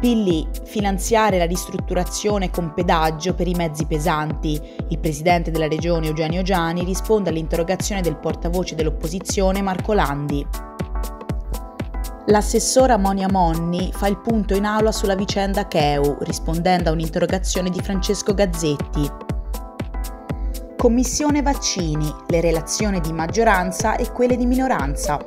Pilli finanziare la ristrutturazione con pedaggio per i mezzi pesanti. Il presidente della regione Eugenio Giani risponde all'interrogazione del portavoce dell'opposizione Marco Landi. L'assessora Monia Monni fa il punto in aula sulla vicenda Cheu, rispondendo a un'interrogazione di Francesco Gazzetti. Commissione Vaccini, le relazioni di maggioranza e quelle di minoranza.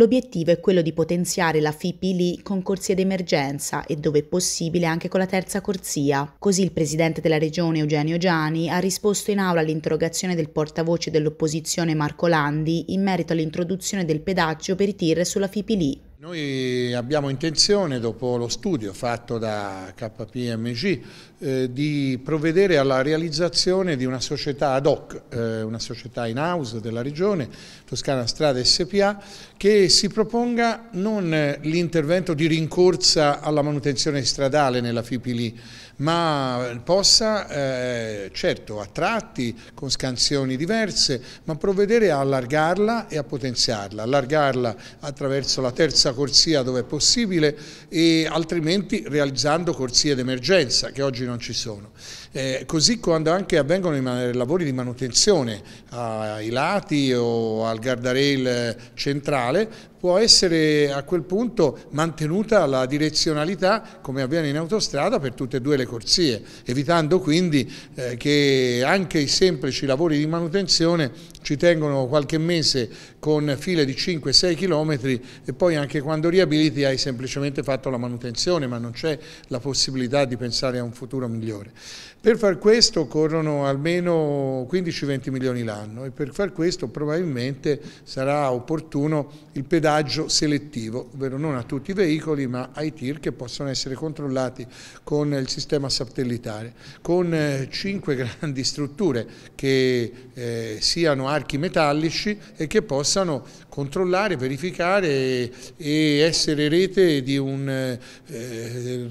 L'obiettivo è quello di potenziare la FIPILI con corsie d'emergenza e dove possibile anche con la terza corsia. Così il presidente della regione Eugenio Giani ha risposto in aula all'interrogazione del portavoce dell'opposizione Marco Landi in merito all'introduzione del pedaggio per i tir sulla FIPILI. Noi abbiamo intenzione, dopo lo studio fatto da KPMG, eh, di provvedere alla realizzazione di una società ad hoc, eh, una società in house della regione, Toscana Strada SPA, che si proponga non l'intervento di rincorsa alla manutenzione stradale nella Fipili, ma possa, eh, certo, a tratti, con scansioni diverse, ma provvedere a allargarla e a potenziarla, allargarla attraverso la terza senza corsia dove è possibile e altrimenti realizzando corsie d'emergenza che oggi non ci sono. Eh, così quando anche avvengono i lavori di manutenzione ai lati o al guardrail centrale può essere a quel punto mantenuta la direzionalità come avviene in autostrada per tutte e due le corsie, evitando quindi eh, che anche i semplici lavori di manutenzione ci tengono qualche mese con file di 5-6 km e poi anche quando riabiliti hai semplicemente fatto la manutenzione ma non c'è la possibilità di pensare a un futuro migliore. Per far questo occorrono almeno 15-20 milioni l'anno e per far questo probabilmente sarà opportuno il pedaggio selettivo, ovvero non a tutti i veicoli ma ai tir che possono essere controllati con il sistema satellitare, con eh, cinque grandi strutture che eh, siano archi metallici e che possano controllare, verificare e, e essere rete di un, eh, eh,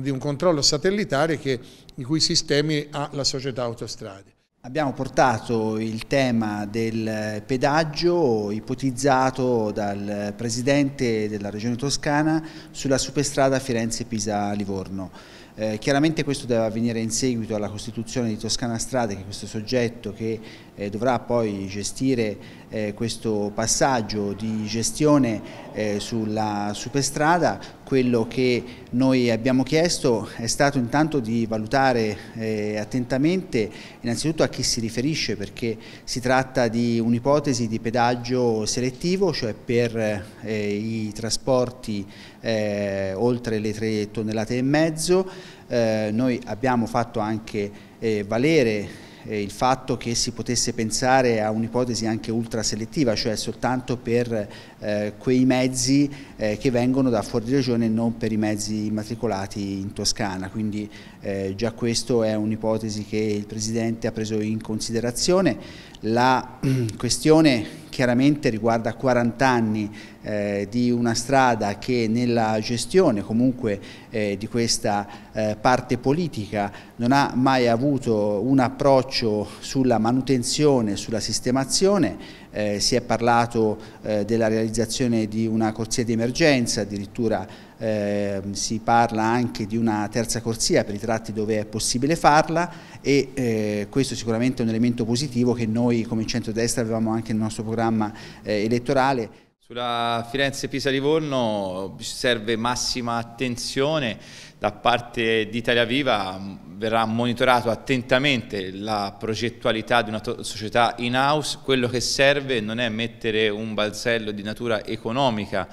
di un controllo satellitare che in cui sistemi ha la società autostrade. Abbiamo portato il tema del pedaggio ipotizzato dal Presidente della Regione Toscana sulla superstrada Firenze-Pisa-Livorno. Eh, chiaramente questo deve avvenire in seguito alla costituzione di Toscana Strade, che è questo soggetto che eh, dovrà poi gestire eh, questo passaggio di gestione eh, sulla superstrada, quello che noi abbiamo chiesto è stato intanto di valutare eh, attentamente innanzitutto a chi si riferisce perché si tratta di un'ipotesi di pedaggio selettivo, cioè per eh, i trasporti eh, oltre le tre tonnellate e mezzo. Eh, noi abbiamo fatto anche eh, valere eh, il fatto che si potesse pensare a un'ipotesi anche ultraselettiva, cioè soltanto per eh, quei mezzi eh, che vengono da fuori regione e non per i mezzi immatricolati in Toscana. Quindi eh, già questo è un'ipotesi che il Presidente ha preso in considerazione. La questione chiaramente riguarda 40 anni eh, di una strada che nella gestione comunque eh, di questa eh, parte politica non ha mai avuto un approccio sulla manutenzione, sulla sistemazione, eh, si è parlato eh, della realizzazione di una corsia di emergenza, addirittura eh, si parla anche di una terza corsia per i tratti dove è possibile farla e eh, questo sicuramente è un elemento positivo che noi come centrodestra avevamo anche nel nostro programma eh, elettorale. Sulla Firenze-Pisa-Livorno serve massima attenzione da parte di Italia Viva, verrà monitorato attentamente la progettualità di una società in house, quello che serve non è mettere un balzello di natura economica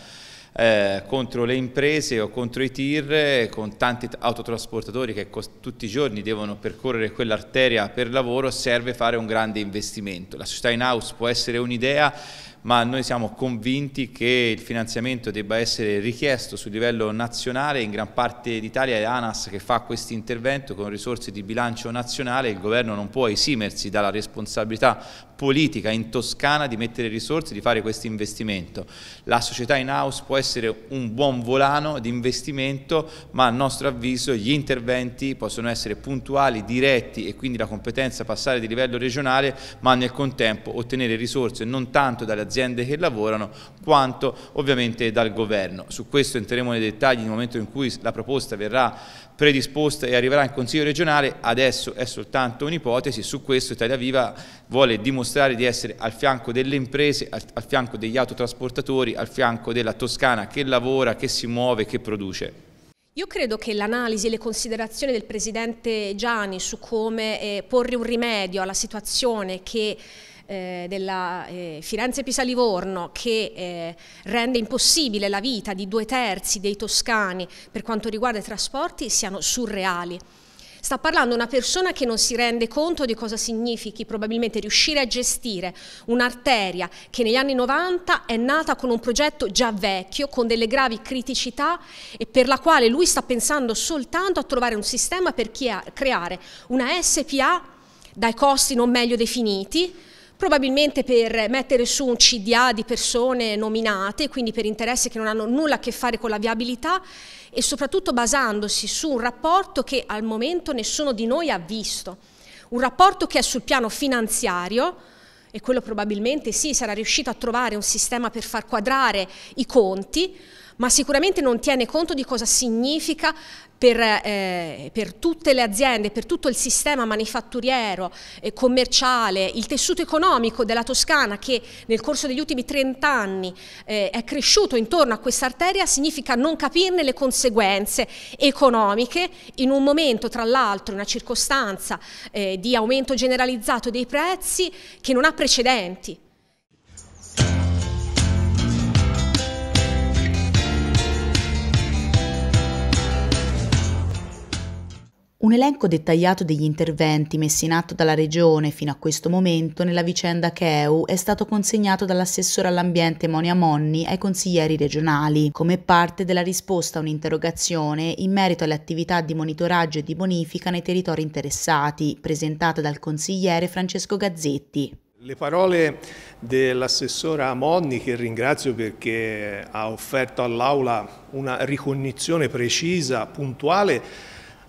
eh, contro le imprese o contro i tir con tanti autotrasportatori che tutti i giorni devono percorrere quell'arteria per lavoro serve fare un grande investimento. La società in house può essere un'idea ma noi siamo convinti che il finanziamento debba essere richiesto sul livello nazionale, in gran parte d'Italia è ANAS che fa questo intervento con risorse di bilancio nazionale, il governo non può esimersi dalla responsabilità politica in Toscana di mettere risorse, di fare questo investimento. La società in house può essere un buon volano di investimento, ma a nostro avviso gli interventi possono essere puntuali, diretti e quindi la competenza passare di livello regionale, ma nel contempo ottenere risorse non tanto dalle aziende aziende che lavorano quanto ovviamente dal governo. Su questo entreremo nei dettagli nel momento in cui la proposta verrà predisposta e arriverà in Consiglio regionale, adesso è soltanto un'ipotesi, su questo Italia Viva vuole dimostrare di essere al fianco delle imprese, al, al fianco degli autotrasportatori, al fianco della Toscana che lavora, che si muove, che produce. Io credo che l'analisi e le considerazioni del Presidente Gianni su come eh, porre un rimedio alla situazione che eh, della eh, Firenze-Pisa-Livorno che eh, rende impossibile la vita di due terzi dei toscani per quanto riguarda i trasporti siano surreali. Sta parlando una persona che non si rende conto di cosa significhi probabilmente riuscire a gestire un'arteria che negli anni 90 è nata con un progetto già vecchio, con delle gravi criticità e per la quale lui sta pensando soltanto a trovare un sistema per creare una SPA dai costi non meglio definiti, probabilmente per mettere su un CDA di persone nominate, quindi per interessi che non hanno nulla a che fare con la viabilità e soprattutto basandosi su un rapporto che al momento nessuno di noi ha visto, un rapporto che è sul piano finanziario, e quello probabilmente sì, sarà riuscito a trovare un sistema per far quadrare i conti, ma sicuramente non tiene conto di cosa significa per, eh, per, tutte le aziende, per tutto il sistema manifatturiero, eh, commerciale, il tessuto economico della Toscana che nel corso degli ultimi 30 anni eh, è cresciuto intorno a questa arteria significa non capirne le conseguenze economiche in un momento tra l'altro, in una circostanza eh, di aumento generalizzato dei prezzi che non ha precedenti un elenco dettagliato degli interventi messi in atto dalla Regione fino a questo momento nella vicenda Cheu è stato consegnato dall'assessore all'ambiente Monia Monni ai consiglieri regionali, come parte della risposta a un'interrogazione in merito alle attività di monitoraggio e di bonifica nei territori interessati, presentata dal consigliere Francesco Gazzetti. Le parole dell'assessora Monni, che ringrazio perché ha offerto all'Aula una ricognizione precisa, puntuale,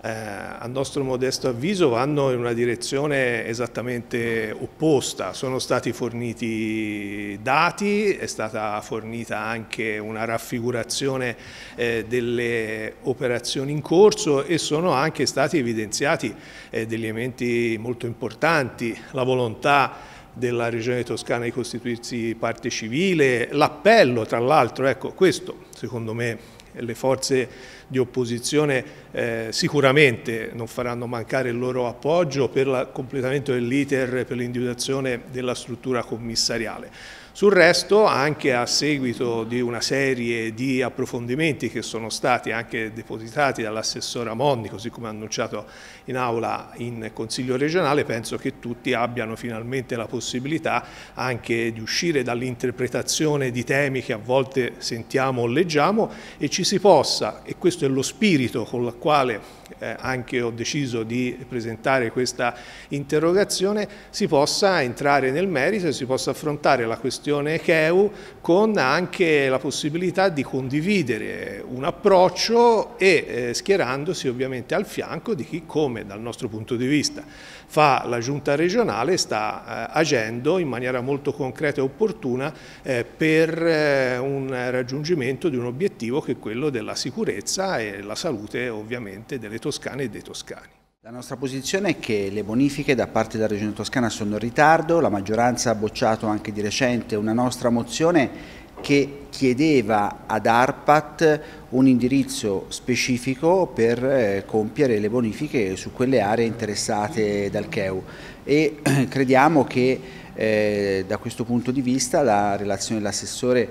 eh, a nostro modesto avviso vanno in una direzione esattamente opposta. Sono stati forniti dati, è stata fornita anche una raffigurazione eh, delle operazioni in corso e sono anche stati evidenziati eh, degli elementi molto importanti, la volontà della Regione Toscana di costituirsi parte civile, l'appello tra l'altro, ecco questo secondo me le forze di opposizione eh, sicuramente non faranno mancare il loro appoggio per il completamento dell'iter per l'individuazione della struttura commissariale. Sul resto, anche a seguito di una serie di approfondimenti che sono stati anche depositati dall'assessora Monni, così come annunciato in aula in Consiglio regionale, penso che tutti abbiano finalmente la possibilità anche di uscire dall'interpretazione di temi che a volte sentiamo o leggiamo e ci si possa, e questo è lo spirito con il quale eh, anche ho deciso di presentare questa interrogazione, si possa entrare nel merito e si possa affrontare la questione CheU con anche la possibilità di condividere un approccio e eh, schierandosi ovviamente al fianco di chi come come dal nostro punto di vista fa la giunta regionale, sta eh, agendo in maniera molto concreta e opportuna eh, per eh, un raggiungimento di un obiettivo che è quello della sicurezza e la salute ovviamente delle toscane e dei toscani. La nostra posizione è che le bonifiche da parte della Regione Toscana sono in ritardo, la maggioranza ha bocciato anche di recente una nostra mozione che chiedeva ad ARPAT un indirizzo specifico per eh, compiere le bonifiche su quelle aree interessate dal CEU e crediamo che eh, da questo punto di vista la relazione dell'assessore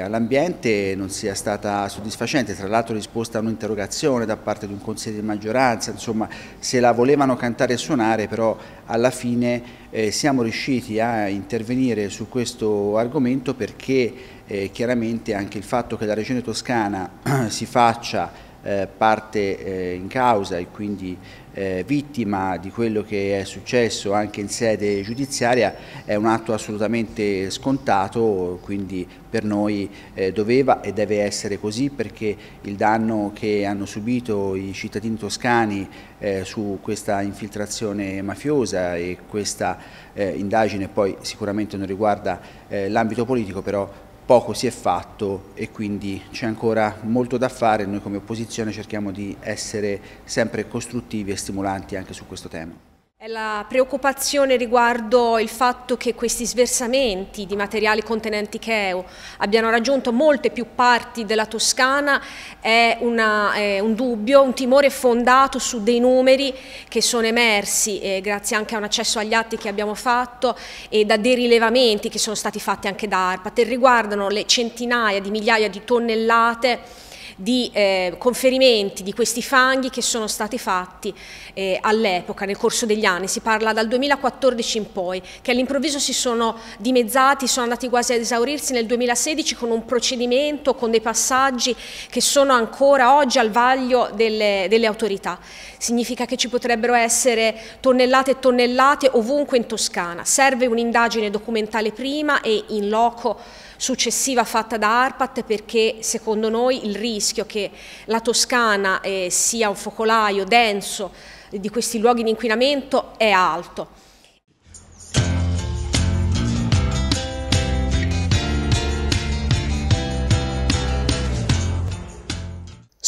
all'ambiente non sia stata soddisfacente, tra l'altro risposta a un'interrogazione da parte di un consiglio di maggioranza, insomma se la volevano cantare e suonare però alla fine eh, siamo riusciti a intervenire su questo argomento perché eh, chiaramente anche il fatto che la regione toscana si faccia eh, parte eh, in causa e quindi eh, vittima di quello che è successo anche in sede giudiziaria è un atto assolutamente scontato, quindi per noi doveva e deve essere così perché il danno che hanno subito i cittadini toscani su questa infiltrazione mafiosa e questa indagine poi sicuramente non riguarda l'ambito politico, però poco si è fatto e quindi c'è ancora molto da fare. Noi come opposizione cerchiamo di essere sempre costruttivi e stimolanti anche su questo tema. È la preoccupazione riguardo il fatto che questi sversamenti di materiali contenenti cheo abbiano raggiunto molte più parti della Toscana è, una, è un dubbio, un timore fondato su dei numeri che sono emersi eh, grazie anche a un accesso agli atti che abbiamo fatto e da dei rilevamenti che sono stati fatti anche da ARPAT e riguardano le centinaia di migliaia di tonnellate di eh, conferimenti di questi fanghi che sono stati fatti eh, all'epoca, nel corso degli anni, si parla dal 2014 in poi, che all'improvviso si sono dimezzati, sono andati quasi ad esaurirsi nel 2016 con un procedimento, con dei passaggi che sono ancora oggi al vaglio delle, delle autorità. Significa che ci potrebbero essere tonnellate e tonnellate ovunque in Toscana. Serve un'indagine documentale prima e in loco successiva fatta da ARPAT perché secondo noi il rischio che la Toscana eh, sia un focolaio denso di questi luoghi di inquinamento è alto.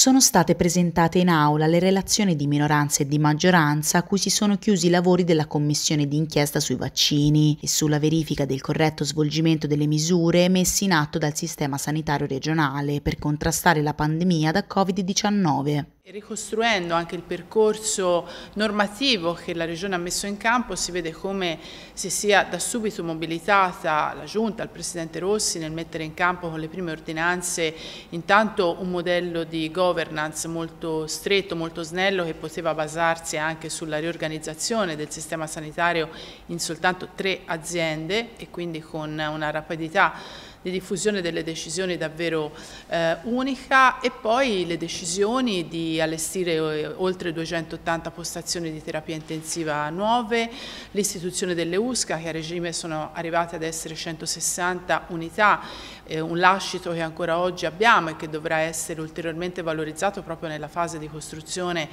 sono state presentate in aula le relazioni di minoranza e di maggioranza a cui si sono chiusi i lavori della commissione d'inchiesta sui vaccini e sulla verifica del corretto svolgimento delle misure messe in atto dal sistema sanitario regionale per contrastare la pandemia da Covid-19. Ricostruendo anche il percorso normativo che la Regione ha messo in campo, si vede come si sia da subito mobilitata la Giunta, il Presidente Rossi nel mettere in campo con le prime ordinanze intanto un modello di governance molto stretto, molto snello che poteva basarsi anche sulla riorganizzazione del sistema sanitario in soltanto tre aziende e quindi con una rapidità di diffusione delle decisioni davvero eh, unica e poi le decisioni di allestire eh, oltre 280 postazioni di terapia intensiva nuove, l'istituzione delle USCA che a regime sono arrivate ad essere 160 unità, eh, un lascito che ancora oggi abbiamo e che dovrà essere ulteriormente valorizzato proprio nella fase di costruzione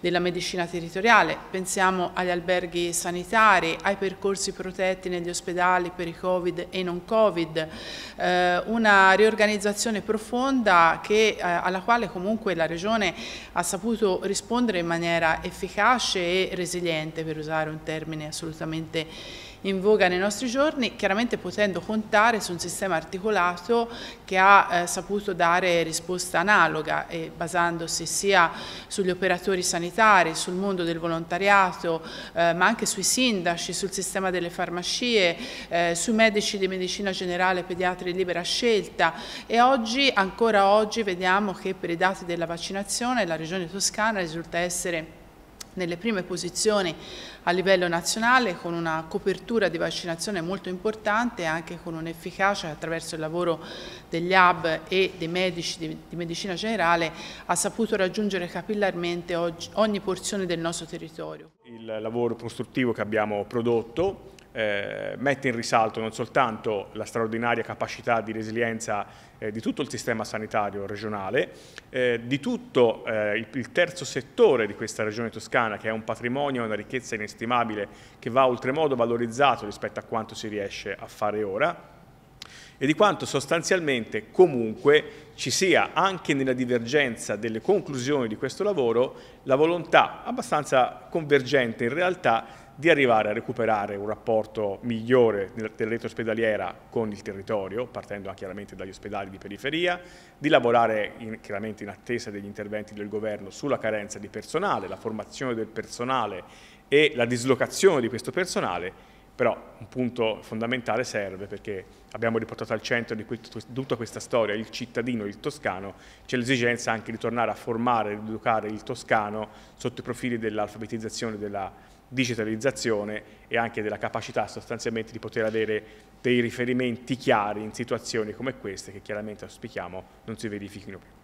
della medicina territoriale, pensiamo agli alberghi sanitari, ai percorsi protetti negli ospedali per i Covid e non Covid, eh, una riorganizzazione profonda che, eh, alla quale comunque la Regione ha saputo rispondere in maniera efficace e resiliente, per usare un termine assolutamente in voga nei nostri giorni, chiaramente potendo contare su un sistema articolato che ha eh, saputo dare risposta analoga e basandosi sia sugli operatori sanitari, sul mondo del volontariato, eh, ma anche sui sindaci, sul sistema delle farmacie, eh, sui medici di medicina generale, pediatri di libera scelta e oggi, ancora oggi, vediamo che per i dati della vaccinazione la Regione Toscana risulta essere nelle prime posizioni a livello nazionale con una copertura di vaccinazione molto importante anche con un'efficacia attraverso il lavoro degli hub e dei medici di, medicina generale ha saputo raggiungere capillarmente ogni porzione del nostro territorio. Il lavoro costruttivo che abbiamo prodotto eh, mette in risalto non soltanto la straordinaria capacità di resilienza eh, di tutto il sistema sanitario regionale, eh, di tutto eh, il, il, terzo settore di questa regione toscana che è un patrimonio, una ricchezza inestimabile che va oltremodo valorizzato rispetto a quanto si riesce a fare ora, e di quanto sostanzialmente comunque ci sia anche nella divergenza delle conclusioni di questo lavoro la volontà abbastanza convergente in realtà di arrivare a recuperare un rapporto migliore della rete ospedaliera con il territorio, partendo chiaramente dagli ospedali di periferia, di lavorare in, chiaramente in attesa degli interventi del governo sulla carenza di personale, la formazione del personale e la dislocazione di questo personale però un punto fondamentale serve perché abbiamo riportato al centro di tutta questa storia il cittadino, il toscano, c'è l'esigenza anche di tornare a formare, e educare il toscano sotto i profili dell'alfabetizzazione, della digitalizzazione e anche della capacità sostanzialmente di poter avere dei riferimenti chiari in situazioni come queste che chiaramente auspichiamo non si verifichino più.